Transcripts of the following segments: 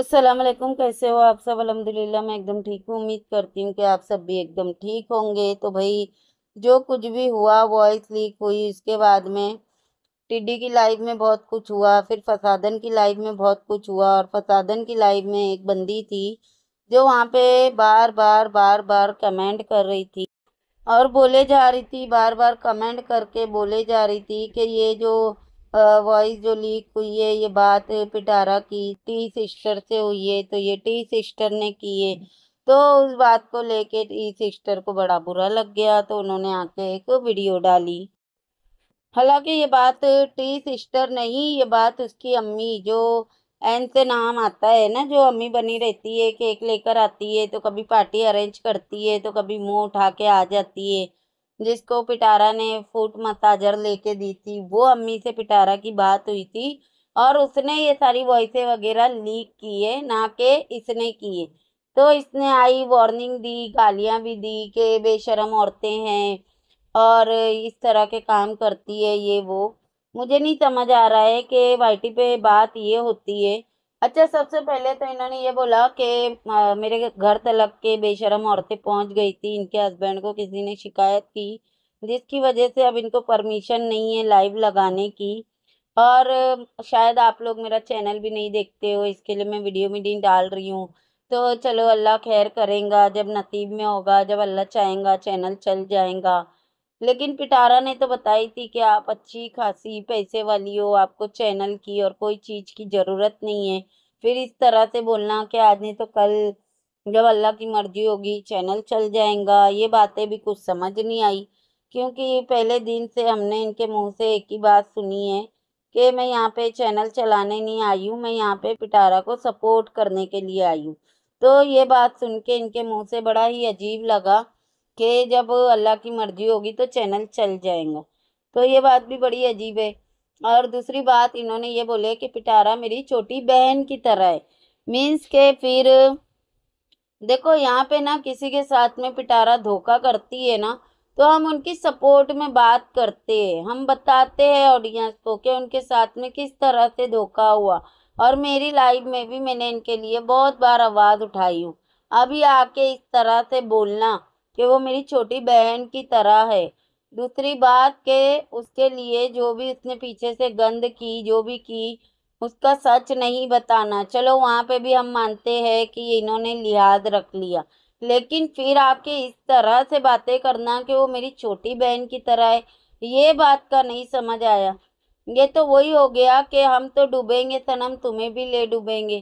असलम कैसे हो आप सब अलहमदिल्ला मैं एकदम ठीक हूँ उम्मीद करती हूँ कि आप सब भी एकदम ठीक होंगे तो भाई जो कुछ भी हुआ वॉइस लीक हुई उसके बाद में टिड्डी की लाइफ में बहुत कुछ हुआ फिर फसादन की लाइफ में बहुत कुछ हुआ और फसादन की लाइफ में एक बंदी थी जो वहाँ पे बार बार बार बार कमेंट कर रही थी और बोले जा रही थी बार बार कमेंट करके बोले जा रही थी कि ये जो वॉइस जो लीक हुई है ये बात पिटारा की टी सिस्टर से हुई है तो ये टी सिस्टर ने की है तो उस बात को लेके टी सिस्टर को बड़ा बुरा लग गया तो उन्होंने आके एक वीडियो डाली हालांकि ये बात टी सिस्टर नहीं ये बात उसकी अम्मी जो एन से नाम आता है ना जो अम्मी बनी रहती है केक लेकर आती है तो कभी पार्टी अरेंज करती है तो कभी मुंह उठा के आ जाती है जिसको पिटारा ने फूट मसाजर लेके दी थी वो अम्मी से पिटारा की बात हुई थी और उसने ये सारी वॉइसें वगैरह लीक किए ना कि इसने किए तो इसने आई वार्निंग दी गालियाँ भी दी कि बेशरम औरतें हैं और इस तरह के काम करती है ये वो मुझे नहीं समझ आ रहा है कि वाइटी पे बात ये होती है अच्छा सबसे पहले तो इन्होंने ये बोला कि मेरे घर तलक के बेशरम औरतें पहुंच गई थी इनके हस्बैंड को किसी ने शिकायत की जिसकी वजह से अब इनको परमिशन नहीं है लाइव लगाने की और शायद आप लोग मेरा चैनल भी नहीं देखते हो इसके लिए मैं वीडियो मीडिंग डाल रही हूँ तो चलो अल्लाह खैर करेगा जब नतीब में होगा जब अल्लाह चाहेगा चैनल चल जाएगा लेकिन पिटारा ने तो बताई थी कि आप अच्छी खासी पैसे वाली हो आपको चैनल की और कोई चीज़ की ज़रूरत नहीं है फिर इस तरह से बोलना कि आज नहीं तो कल जब अल्लाह की मर्जी होगी चैनल चल जाएगा ये बातें भी कुछ समझ नहीं आई क्योंकि पहले दिन से हमने इनके मुंह से एक ही बात सुनी है कि मैं यहाँ पे चैनल चलाने नहीं आई हूँ मैं यहाँ पे पिटारा को सपोर्ट करने के लिए आई हूँ तो ये बात सुन के इनके मुँह से बड़ा ही अजीब लगा कि जब अल्लाह की मर्जी होगी तो चैनल चल जाएगा तो ये बात भी बड़ी अजीब है और दूसरी बात इन्होंने ये बोले कि पिटारा मेरी छोटी बहन की तरह है मीन्स के फिर देखो यहाँ पे ना किसी के साथ में पिटारा धोखा करती है ना तो हम उनकी सपोर्ट में बात करते हैं हम बताते हैं ऑडियंस को कि उनके साथ में किस तरह से धोखा हुआ और मेरी लाइफ में भी मैंने इनके लिए बहुत बार आवाज़ उठाई हूँ अभी आके इस तरह से बोलना कि वो मेरी छोटी बहन की तरह है दूसरी बात के उसके लिए जो भी उसने पीछे से गंद की जो भी की उसका सच नहीं बताना चलो वहाँ पे भी हम मानते हैं कि इन्होंने लिहाज रख लिया लेकिन फिर आपके इस तरह से बातें करना कि वो मेरी छोटी बहन की तरह है ये बात का नहीं समझ आया ये तो वही हो गया कि हम तो डूबेंगे सनम तुम्हें भी ले डूबेंगे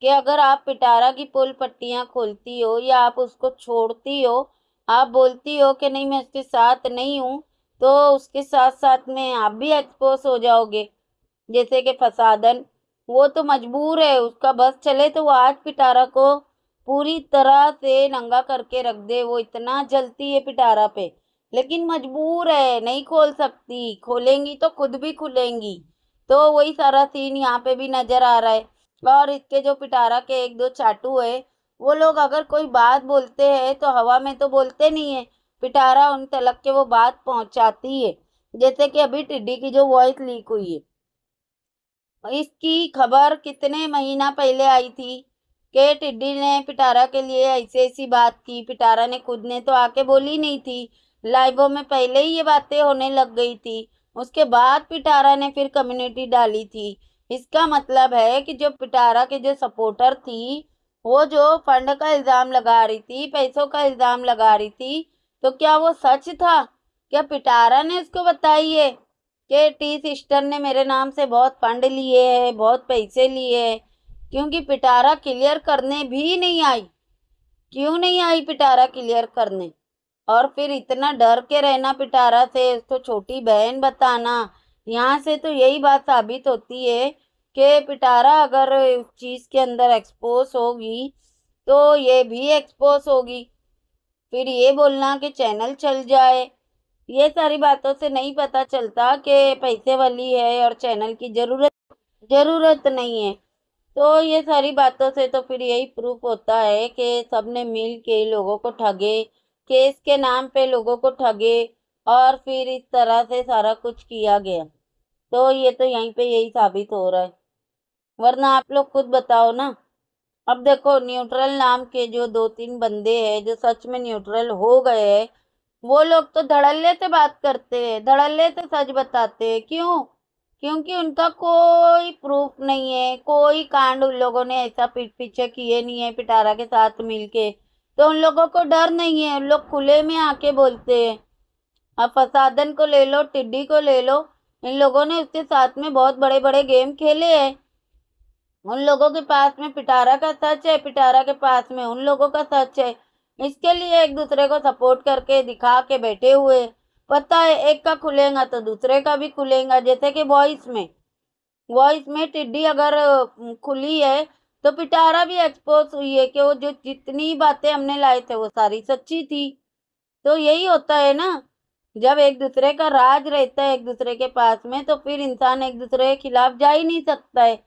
कि अगर आप पिटारा की पुल पट्टियाँ खोलती हो या आप उसको छोड़ती हो आप बोलती हो कि नहीं मैं उसके साथ नहीं हूँ तो उसके साथ साथ में आप भी एक्सपोज हो जाओगे जैसे कि फसादन वो तो मजबूर है उसका बस चले तो वो आज पिटारा को पूरी तरह से नंगा करके रख दे वो इतना जलती है पिटारा पे लेकिन मजबूर है नहीं खोल सकती खोलेंगी तो खुद भी खुलेंगी तो वही सारा सीन यहाँ पे भी नज़र आ रहा है और इसके जो पिटारा के एक दो चाटू है वो लोग अगर कोई बात बोलते हैं तो हवा में तो बोलते नहीं है पिटारा उन तलक के वो बात पहुंचाती है जैसे कि अभी टिड्डी की जो वॉइस लीक हुई है इसकी खबर कितने महीना पहले आई थी कि टिड्डी ने पिटारा के लिए ऐसी ऐसी बात की पिटारा ने खुद ने तो आके बोली नहीं थी लाइवों में पहले ही ये बातें होने लग गई थी उसके बाद पिटारा ने फिर कम्युनिटी डाली थी इसका मतलब है कि जो पिटारा के जो सपोर्टर थी वो जो फंड का इल्ज़ाम लगा रही थी पैसों का इल्ज़ाम लगा रही थी तो क्या वो सच था क्या पिटारा ने उसको बताई है कि टी सिस्टर ने मेरे नाम से बहुत फंड लिए हैं बहुत पैसे लिए हैं क्योंकि पिटारा क्लियर करने भी नहीं आई क्यों नहीं आई पिटारा क्लियर करने और फिर इतना डर के रहना पिटारा से उसको तो छोटी बहन बताना यहाँ से तो यही बात साबित होती है के पिटारा अगर उस चीज़ के अंदर एक्सपोज होगी तो ये भी एक्सपोज होगी फिर ये बोलना कि चैनल चल जाए ये सारी बातों से नहीं पता चलता कि पैसे वाली है और चैनल की ज़रूरत ज़रूरत नहीं है तो ये सारी बातों से तो फिर यही प्रूफ होता है कि सब ने मिल के लोगों को ठगे केस के नाम पे लोगों को ठगे और फिर इस तरह से सारा कुछ किया गया तो ये तो यहीं पे यही साबित हो रहा है वरना आप लोग खुद बताओ ना अब देखो न्यूट्रल नाम के जो दो तीन बंदे हैं जो सच में न्यूट्रल हो गए हैं वो लोग तो धड़ल्ले से बात करते हैं धड़ल्ले से सच बताते हैं क्यों क्योंकि उनका कोई प्रूफ नहीं है कोई कांड उन लोगों ने ऐसा पीठ पीछे किए नहीं है पिटारा के साथ मिलके तो उन लोगों को डर नहीं है उन लोग खुले में आके बोलते हैं अब फसादन को ले लो टिड्डी को ले लो इन लोगों ने उसके साथ में बहुत बड़े बड़े गेम खेले हैं उन लोगों के पास में पिटारा का सच है पिटारा के पास में उन लोगों का सच है इसके लिए एक दूसरे को सपोर्ट करके दिखा के बैठे हुए पता है एक का खुलेगा तो दूसरे का भी खुलेगा जैसे कि वॉइस में वॉइस में टिड्डी अगर खुली है तो पिटारा भी एक्सपोज हुई है कि वो जो जितनी बातें हमने लाए थे वो सारी सच्ची थी तो यही होता है ना जब एक दूसरे का राज रहता है एक दूसरे के पास में तो फिर इंसान एक दूसरे के खिलाफ जा ही नहीं सकता है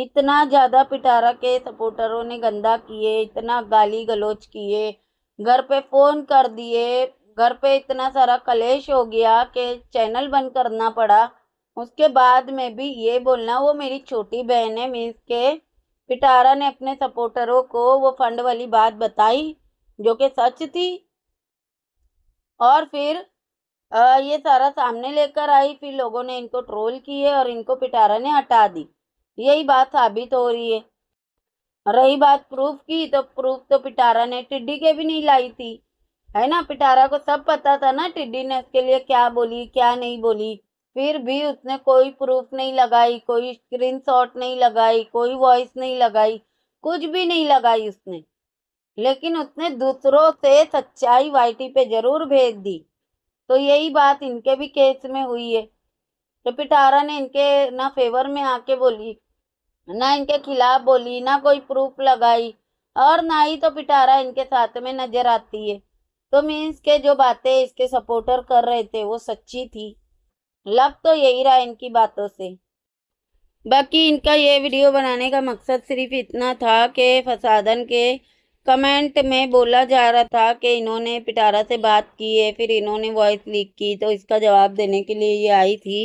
इतना ज़्यादा पिटारा के सपोर्टरों ने गंदा किए इतना गाली गलोच किए घर पे फ़ोन कर दिए घर पे इतना सारा कलेश हो गया कि चैनल बंद करना पड़ा उसके बाद में भी ये बोलना वो मेरी छोटी बहन है मीन्स के पिटारा ने अपने सपोर्टरों को वो फंड वाली बात बताई जो कि सच थी और फिर आ, ये सारा सामने लेकर आई फिर लोगों ने इनको ट्रोल किए और इनको पिटारा ने हटा दी यही बात साबित हो रही है रही बात प्रूफ की तो प्रूफ तो पिटारा ने टिड्डी के भी नहीं लाई थी है ना पिटारा को सब पता था ना टिड्डी ने उसके लिए क्या बोली क्या नहीं बोली फिर भी उसने कोई प्रूफ नहीं लगाई कोई शॉट नहीं लगाई कोई वॉइस नहीं लगाई कुछ भी नहीं लगाई उसने लेकिन उसने दूसरों से सच्चाई वाईटी पे जरूर भेज दी तो यही बात इनके भी केस में हुई है तो पिटारा ने इनके ना फेवर में आके बोली ना इनके खिलाफ बोली ना कोई प्रूफ लगाई और ना ही तो पिटारा इनके साथ में नजर आती है तो मीन्स के जो बातें इसके सपोर्टर कर रहे थे वो सच्ची थी लग तो यही रहा इनकी बातों से बाकी इनका ये वीडियो बनाने का मकसद सिर्फ इतना था कि फसादन के कमेंट में बोला जा रहा था कि इन्होंने पिटारा से बात की है फिर इन्होंने वॉइस लीक की तो इसका जवाब देने के लिए ये आई थी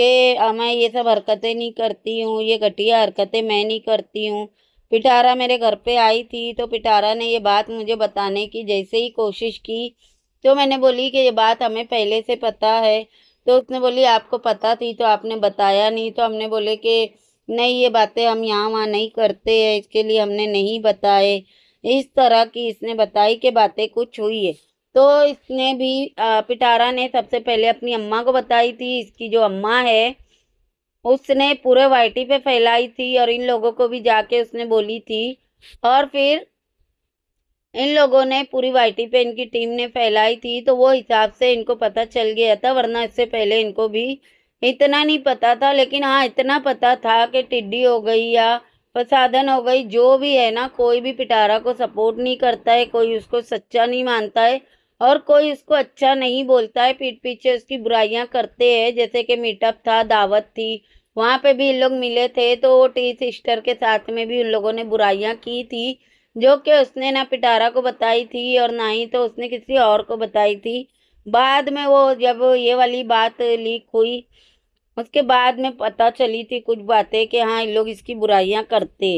कि मैं ये सब हरकतें नहीं करती हूँ ये घटिया हरकतें मैं नहीं करती हूँ पिटारा मेरे घर पे आई थी तो पिटारा ने ये बात मुझे बताने की जैसे ही कोशिश की तो मैंने बोली कि ये बात हमें पहले से पता है तो उसने बोली आपको पता थी तो आपने बताया नहीं तो हमने बोले कि नहीं ये बातें हम यहाँ वहाँ नहीं करते हैं इसके लिए हमने नहीं बताए इस तरह की इसने बताई कि बातें कुछ हुई है तो इसने भी पिटारा ने सबसे पहले अपनी अम्मा को बताई थी इसकी जो अम्मा है उसने पूरे वाइटी पे फैलाई थी और इन लोगों को भी जाके उसने बोली थी और फिर इन लोगों ने पूरी वाइटी पे इनकी टीम ने फैलाई थी तो वो हिसाब से इनको पता चल गया था वरना इससे पहले इनको भी इतना नहीं पता था लेकिन हाँ इतना पता था कि टिड्डी हो गई या प्रसाधन हो गई जो भी है ना कोई भी पिटारा को सपोर्ट नहीं करता है कोई उसको सच्चा नहीं मानता है और कोई उसको अच्छा नहीं बोलता है पीठ पीछे उसकी बुराइयाँ करते हैं जैसे कि मीटअप था दावत थी वहाँ पे भी इन लोग मिले थे तो वो टी सिस्टर के साथ में भी उन लोगों ने बुराइयाँ की थी जो कि उसने ना पिटारा को बताई थी और ना ही तो उसने किसी और को बताई थी बाद में वो जब ये वाली बात लीक हुई उसके बाद में पता चली थी कुछ बातें कि हाँ इन लोग इसकी बुराइयाँ करते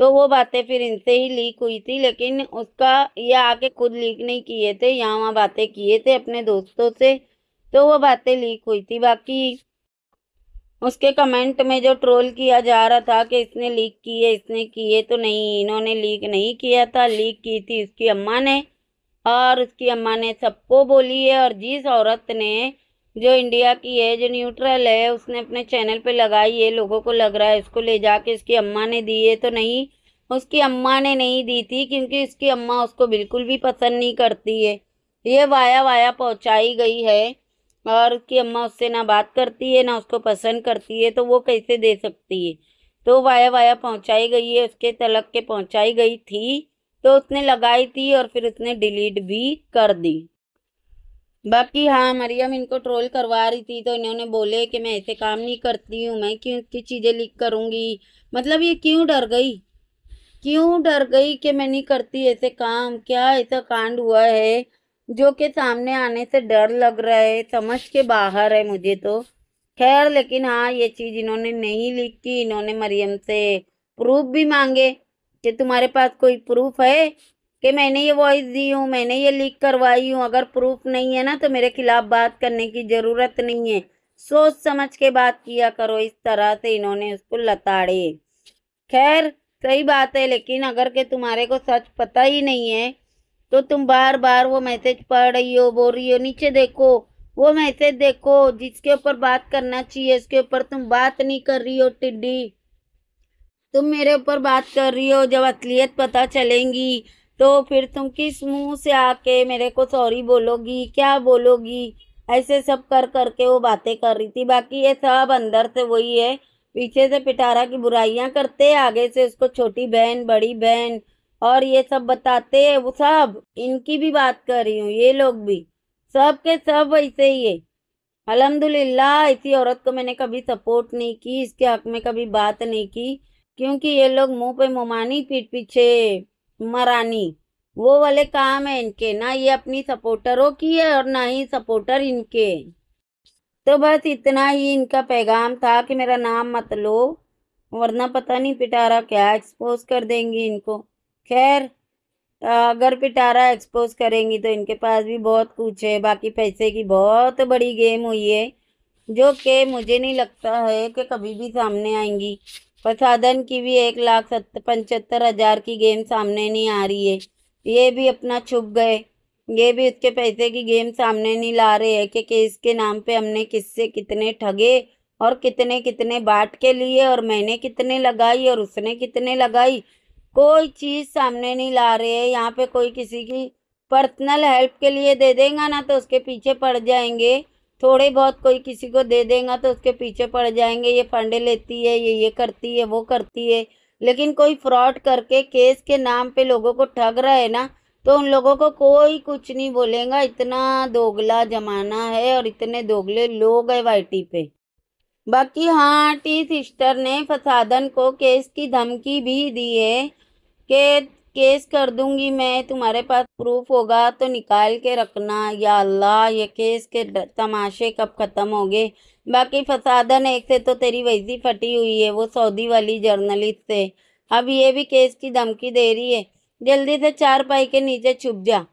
तो वो बातें फिर इनसे ही लीक हुई थी लेकिन उसका ये आके खुद लीक नहीं किए थे यहाँ वहाँ बातें किए थे अपने दोस्तों से तो वो बातें लीक हुई थी बाकी उसके कमेंट में जो ट्रोल किया जा रहा था कि इसने लीक किए इसने किए तो नहीं इन्होंने लीक नहीं किया था लीक की थी उसकी अम्मा ने और उसकी अम्मा ने सबको बोली है और जिस औरत ने जो इंडिया की है जो न्यूट्रल है उसने अपने चैनल पे लगाई है लोगों को लग रहा है इसको ले जाके इसकी अम्मा ने दी है तो नहीं उसकी अम्मा ने नहीं दी थी क्योंकि इसकी अम्मा उसको बिल्कुल भी पसंद नहीं करती है ये वाया वाया पहुंचाई गई है और उसकी अम्मा उससे ना बात करती है ना उसको पसंद करती है तो वो कैसे दे सकती है तो वाया वाया पहुँचाई गई है उसके तलक के पहुँचाई गई थी तो उसने लगाई थी और फिर उसने डिलीट भी कर दी बाकी हाँ मरियम इनको ट्रोल करवा रही थी तो इन्होंने बोले कि मैं ऐसे काम नहीं करती हूँ मैं क्यों की चीज़ें लीक करूँगी मतलब ये क्यों डर गई क्यों डर गई कि मैं नहीं करती ऐसे काम क्या ऐसा कांड हुआ है जो कि सामने आने से डर लग रहा है समझ के बाहर है मुझे तो खैर लेकिन हाँ ये चीज़ इन्होंने नहीं लीक की इन्होंने मरियम से प्रूफ भी मांगे कि तुम्हारे पास कोई प्रूफ है कि मैंने ये वॉइस दी हूँ मैंने ये लीक करवाई हूँ अगर प्रूफ नहीं है ना तो मेरे खिलाफ़ बात करने की ज़रूरत नहीं है सोच समझ के बात किया करो इस तरह से इन्होंने उसको लताड़े खैर सही बात है लेकिन अगर के तुम्हारे को सच पता ही नहीं है तो तुम बार बार वो मैसेज पढ़ रही हो बोल रही हो नीचे देखो वो मैसेज देखो जिसके ऊपर बात करना चाहिए उसके ऊपर तुम बात नहीं कर रही हो टिड्डी तुम मेरे ऊपर बात कर रही हो जब असलियत पता चलेंगी तो फिर तुम किस मुंह से आके मेरे को सॉरी बोलोगी क्या बोलोगी ऐसे सब कर करके वो बातें कर रही थी बाकी ये सब अंदर से वही है पीछे से पिटारा की बुराइयाँ करते आगे से उसको छोटी बहन बड़ी बहन और ये सब बताते है वो सब इनकी भी बात कर रही हूँ ये लोग भी सब के सब ऐसे ही है अलहमदुल्ला इसी औरत को मैंने कभी सपोर्ट नहीं की इसके हक में कभी बात नहीं की क्योंकि ये लोग मुंह पे मुमानी पीठ पीछे मरानी वो वाले काम है इनके ना ये अपनी सपोर्टरों की है और ना ही सपोर्टर इनके तो बस इतना ही इनका पैगाम था कि मेरा नाम मत लो वरना पता नहीं पिटारा क्या एक्सपोज कर देंगी इनको खैर अगर पिटारा एक्सपोज करेंगी तो इनके पास भी बहुत कुछ है बाकी पैसे की बहुत बड़ी गेम हुई है जो कि मुझे नहीं लगता है कि कभी भी सामने आएंगी प्रसादन की भी एक लाख पचहत्तर हज़ार की गेम सामने नहीं आ रही है ये भी अपना छुप गए ये भी उसके पैसे की गेम सामने नहीं ला रहे है कि, केस के नाम पे हमने किससे कितने ठगे और कितने कितने बाट के लिए और मैंने कितने लगाई और उसने कितने लगाई कोई चीज़ सामने नहीं ला रहे है यहाँ पे कोई किसी की पर्सनल हेल्प के लिए दे देगा ना तो उसके पीछे पड़ जाएंगे थोड़े बहुत कोई किसी को दे देगा तो उसके पीछे पड़ जाएंगे ये फंडे लेती है ये ये करती है वो करती है लेकिन कोई फ्रॉड करके केस के नाम पे लोगों को ठग रहा है ना तो उन लोगों को कोई कुछ नहीं बोलेगा इतना दोगला जमाना है और इतने दोगले लोग है वाई पे बाकी हाँ टी सिस्टर ने फसादन को केस की धमकी भी दी है कि केस कर दूंगी मैं तुम्हारे पास प्रूफ होगा तो निकाल के रखना या अल्लाह ये केस के तमाशे कब ख़त्म हो गए बाकी फसादन एक से तो तेरी वैसी फटी हुई है वो सऊदी वाली जर्नलिस्ट से अब ये भी केस की धमकी दे रही है जल्दी से चार पाई के नीचे छुप जा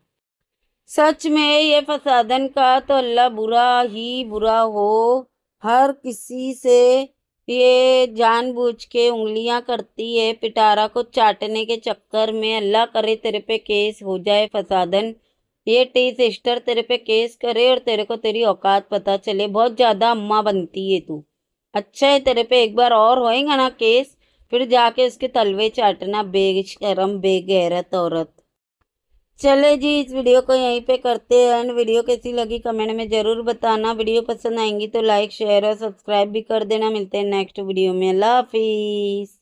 सच में ये फसादन का तो अल्लाह बुरा ही बुरा हो हर किसी से ये जानबूझ के उंगलियां करती है पिटारा को चाटने के चक्कर में अल्लाह करे तेरे पे केस हो जाए फसादन ये टी सिस्टर तेरे पे केस करे और तेरे को तेरी औकात पता चले बहुत ज़्यादा अम्मा बनती है तू अच्छा है तेरे पे एक बार और होएगा ना केस फिर जाके उसके तलवे चाटना बेगरम बेगैरत औरत चले जी इस वीडियो को यहीं पे करते हैं एंड वीडियो कैसी लगी कमेंट में ज़रूर बताना वीडियो पसंद आएंगी तो लाइक शेयर और सब्सक्राइब भी कर देना मिलते हैं नेक्स्ट वीडियो में अल्लाह हाफिज़